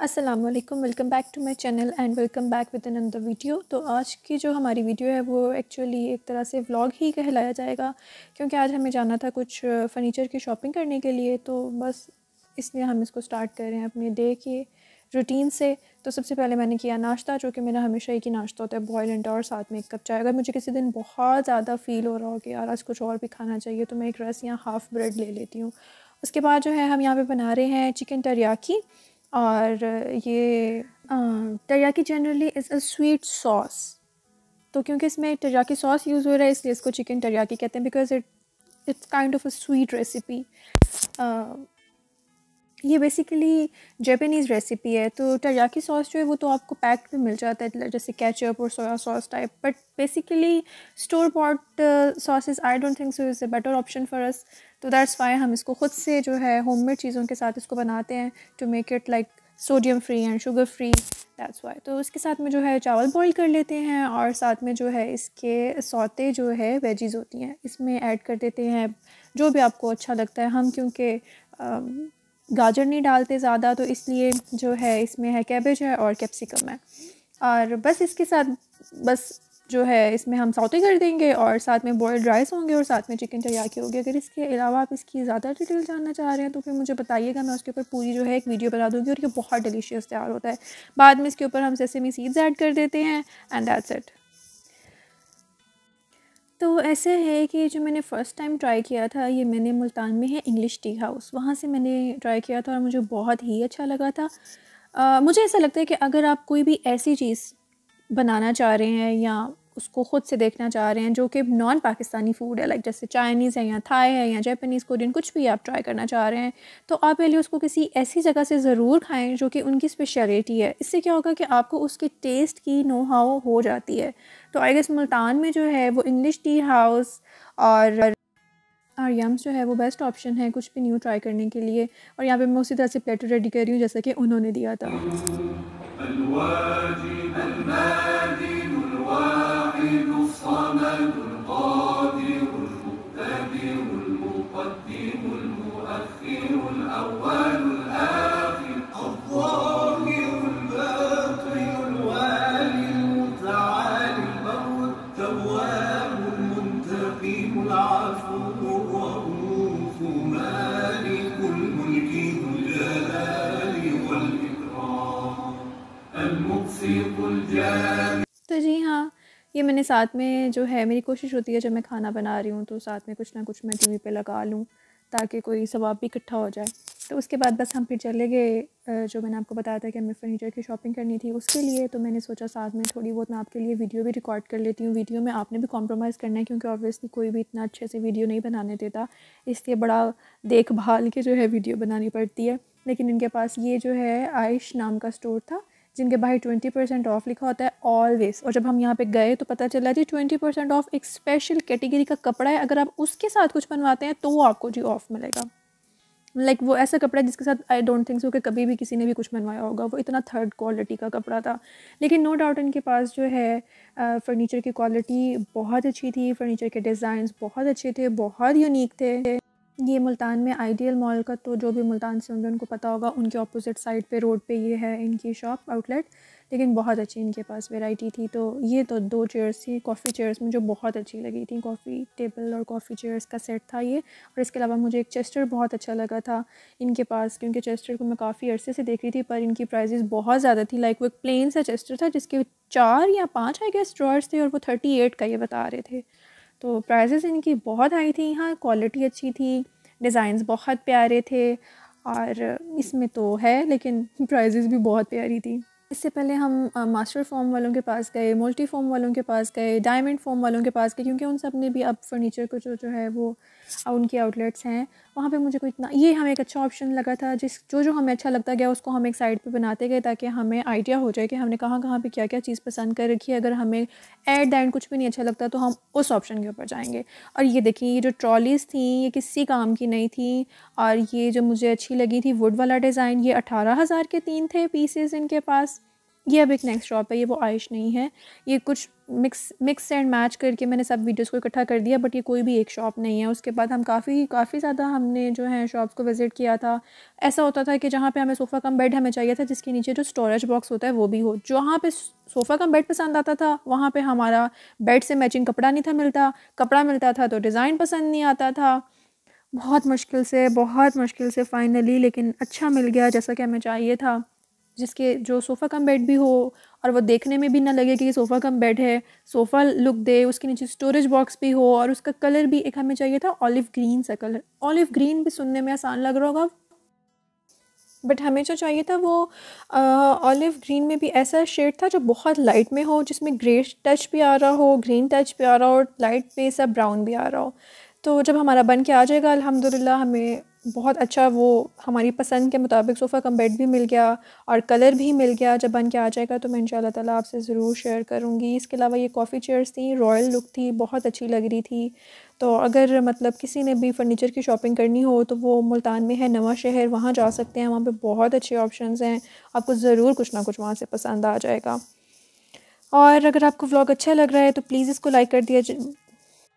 Aslam welcome back to my channel and welcome back with another video तो आज की जो हमारी वीडियो है वो एक्चुअली एक तरह से व्लॉग ही कहलाया जाएगा क्योंकि आज हमें जाना था कुछ फर्नीचर uh, की शॉपिंग करने के लिए तो बस इसलिए हम इसको स्टार्ट कर रहे हैं अपने डे के रूटीन से तो सबसे पहले मैंने किया नाश्ता जो कि मेरा हमेशा एक ही नाश्ता होता है बॉयल अंडा और साथ में एक कप चाय अगर मुझे किसी दिन बहुत ज़्यादा फील हो रहा हो कि यार आज कुछ और भी खाना चाहिए तो मैं एक रस या हाफ़ ब्रेड ले लेती हूँ उसके बाद जो है हम यहाँ पे बना रहे हैं चिकन टरियाकी और ये teriyaki generally is a sweet sauce तो क्योंकि इसमें टरियाकी सॉस यूज़ हो रहा है इसलिए इसको चिकन टरियाकी कहते हैं because it it's kind of a sweet recipe ये बेसिकली जेपनीज़ रेसिपी है तो टरियाकी सॉस जो है वो तो आपको पैक में मिल जाता है जैसे कैचअप और soya sauce type but basically store bought sauces I don't think so is a better option for us तो दैट्स वाई हम इसको ख़ुद से जो है होममेड चीज़ों के साथ इसको बनाते हैं to make it like sodium free and sugar free that's why तो उसके साथ में जो है चावल बॉईल कर लेते हैं और साथ में जो है इसके सौते जो है वेजीज़ होती हैं इसमें ऐड कर देते हैं जो भी आपको अच्छा लगता है हम क्योंकि um, गाजर नहीं डालते ज़्यादा तो इसलिए जो है इसमें है कैबेज है और कैप्सिकम है और बस इसके साथ बस जो है इसमें हम सौते कर देंगे और साथ में बॉयल्ड राइस होंगे और साथ में चिकन तैयारी होगी अगर इसके अलावा आप इसकी ज़्यादा डिटेल जानना चाह रहे हैं तो फिर मुझे बताइएगा मैं उसके ऊपर पूरी जो है एक वीडियो बना दूँगी और ये बहुत डिलीशियस तैयार होता है बाद में इसके ऊपर हम मी सीड्स ऐड कर देते हैं एंड दैट्स इट तो ऐसे है कि जो मैंने फ़र्स्ट टाइम ट्राई किया था ये मैंने मुल्तान में है इंग्लिश टी हाउस वहाँ से मैंने ट्राई किया था और मुझे बहुत ही अच्छा लगा था आ, मुझे ऐसा लगता है कि अगर आप कोई भी ऐसी चीज़ बनाना चाह रहे हैं या उसको ख़ुद से देखना चाह रहे हैं जो कि नॉन पाकिस्तानी फूड है लाइक जैसे चाइनीज़ है या थाई है या जापानीज़ कोरियन कुछ भी आप ट्राई करना चाह रहे हैं तो आप पहले उसको किसी ऐसी जगह से ज़रूर खाएँ जो कि उनकी स्पेशलिटी है इससे क्या होगा कि आपको उसके टेस्ट की नो हाउ हो जाती है तो आई गेस मुल्तान में जो है वो इंग्लिश टी हाउस और और यम्स जो है वो बेस्ट ऑप्शन है कुछ भी न्यू ट्राई करने के लिए और यहाँ पे मैं उसी तरह से प्लेटर रेडी कर रही हूँ जैसा कि उन्होंने दिया था الواحد الصمد القادر المقتدر المقدم المؤخر الأول الآخر الظاهر الباقي الوالي المتعالي البر التواب المنتقم العفو الرؤوف مالك الملك ذو الجلال والإكرام المبسط الجامع ये मैंने साथ में जो है मेरी कोशिश होती है जब मैं खाना बना रही हूँ तो साथ में कुछ ना कुछ मैं टी वी पर लगा लूँ ताकि कोई सवाब भी इकट्ठा हो जाए तो उसके बाद बस हम फिर चले गए जो मैंने आपको बताया था कि हमें फर्नीचर की शॉपिंग करनी थी उसके लिए तो मैंने सोचा साथ में थोड़ी बहुत मैं आपके लिए वीडियो भी रिकॉर्ड कर लेती हूँ वीडियो में आपने भी कॉम्प्रोमाइज़ करना है क्योंकि ऑब्वियसली कोई भी इतना अच्छे से वीडियो नहीं बनाने देता इसलिए बड़ा देखभाल के जो है वीडियो बनानी पड़ती है लेकिन इनके पास ये जो है आयश नाम का स्टोर था जिनके बाहर ट्वेंटी परसेंट ऑफ लिखा होता है ऑलवेज और जब हम यहाँ पे गए तो पता चला जी ट्वेंटी परसेंट ऑफ एक स्पेशल कैटेगरी का कपड़ा है अगर आप उसके साथ कुछ बनवाते हैं तो वो आपको जी ऑफ मिलेगा लाइक like, वो ऐसा कपड़ा है जिसके साथ आई डोंट थिंक सो कि कभी भी किसी ने भी कुछ बनवाया होगा वो इतना थर्ड क्वालिटी का कपड़ा था लेकिन नो डाउट इनके पास जो है फ़र्नीचर की क्वालिटी बहुत अच्छी थी फ़र्नीचर के डिज़ाइंस बहुत अच्छे थे बहुत यूनिक थे ये मुल्तान में आइडियल मॉल का तो जो भी मुल्तान से होंगे उनको पता होगा उनके ऑपोजिट साइड पे रोड पे ये है इनकी शॉप आउटलेट लेकिन बहुत अच्छी इनके पास वैरायटी थी तो ये तो दो चेयर्स थी कॉफ़ी चेयर्स मुझे बहुत अच्छी लगी थी कॉफ़ी टेबल और कॉफ़ी चेयर्स का सेट था ये और इसके अलावा मुझे एक चेस्टर बहुत अच्छा लगा था इनके पास क्योंकि चेस्टर को मैं काफ़ी अर्से से देख रही थी पर इनकी प्राइजेस बहुत ज़्यादा थी लाइक वो एक प्लेन सा चेस्टर था जिसके चार या पाँच आई गेस्ट ड्रॉर्स थे और वो थर्टी एट का ये बता रहे थे तो प्राइजेस इनकी बहुत हाई थी हाँ क्वालिटी अच्छी थी डिज़ाइंस बहुत प्यारे थे और इसमें तो है लेकिन प्राइजेज़ भी बहुत प्यारी थी इससे पहले हम मास्टर फॉर्म वालों के पास गए मल्टी फॉर्म वालों के पास गए डायमंड फॉर्म वालों के पास गए क्योंकि उन सब ने भी अब फर्नीचर को जो जो है वो उनकी आउटलेट्स हैं वहाँ पे मुझे कोई इतना ये हमें एक अच्छा ऑप्शन लगा था जिस जो जो हमें अच्छा लगता गया उसको हम एक साइड पे बनाते गए ताकि हमें आइडिया हो जाए कि हमने कहाँ कहाँ पर क्या क्या चीज़ पसंद कर रखी है अगर हमें एट द एंड कुछ भी नहीं अच्छा लगता तो हम उस ऑप्शन के ऊपर जाएंगे और ये देखिए ये जो ट्रॉलीज़ थी ये किसी काम की नहीं थी और ये जो मुझे अच्छी लगी थी वुड वाला डिज़ाइन ये अठारह हज़ार के तीन थे पीसेज़ इनके पास ये अब एक नेक्स्ट शॉप है ये वो आयश नहीं है ये कुछ मिक्स मिक्स एंड मैच करके मैंने सब वीडियोस को इकट्ठा कर दिया बट ये कोई भी एक शॉप नहीं है उसके बाद हम काफ़ी काफ़ी ज़्यादा हमने जो है शॉप्स को विज़िट किया था ऐसा होता था कि जहाँ पे हमें सोफ़ा कम बेड हमें चाहिए था जिसके नीचे जो स्टोरेज बॉक्स होता है वो भी हो जहाँ पे सोफ़ा कम बेड पसंद आता था वहाँ पर हमारा बेड से मैचिंग कपड़ा नहीं था मिलता कपड़ा मिलता था तो डिज़ाइन पसंद नहीं आता था बहुत मुश्किल से बहुत मुश्किल से फ़ाइनली लेकिन अच्छा मिल गया जैसा कि हमें चाहिए था जिसके जो सोफ़ा कम बेड भी हो और वो देखने में भी ना लगे कि ये सोफ़ा कम बेड है सोफ़ा लुक दे उसके नीचे स्टोरेज बॉक्स भी हो और उसका कलर भी एक हमें चाहिए था ऑलिव ग्रीन सा कलर ऑलिव ग्रीन भी सुनने में आसान लग रहा होगा बट हमें जो चाहिए था वो ऑलिव ग्रीन में भी ऐसा शेड था जो बहुत लाइट में हो जिसमें ग्रे टच भी आ रहा हो ग्रीन टच भी आ रहा हो और लाइट पे सा ब्राउन भी आ रहा हो तो जब हमारा बन के आ जाएगा अल्हम्दुलिल्लाह हमें बहुत अच्छा वो हमारी पसंद के मुताबिक सोफ़ा कम बेड भी मिल गया और कलर भी मिल गया जब बन के आ जाएगा तो मैं इन ताला आपसे ज़रूर शेयर करूँगी इसके अलावा ये कॉफ़ी चेयर्स थी रॉयल लुक थी बहुत अच्छी लग रही थी तो अगर मतलब किसी ने भी फ़र्नीचर की शॉपिंग करनी हो तो वो मुल्तान में है नवा शहर वहाँ जा सकते हैं वहाँ पर बहुत अच्छे ऑप्शन हैं आपको ज़रूर कुछ ना कुछ वहाँ से पसंद आ जाएगा और अगर आपको व्लॉग अच्छा लग रहा है तो प्लीज़ इसको लाइक कर दिया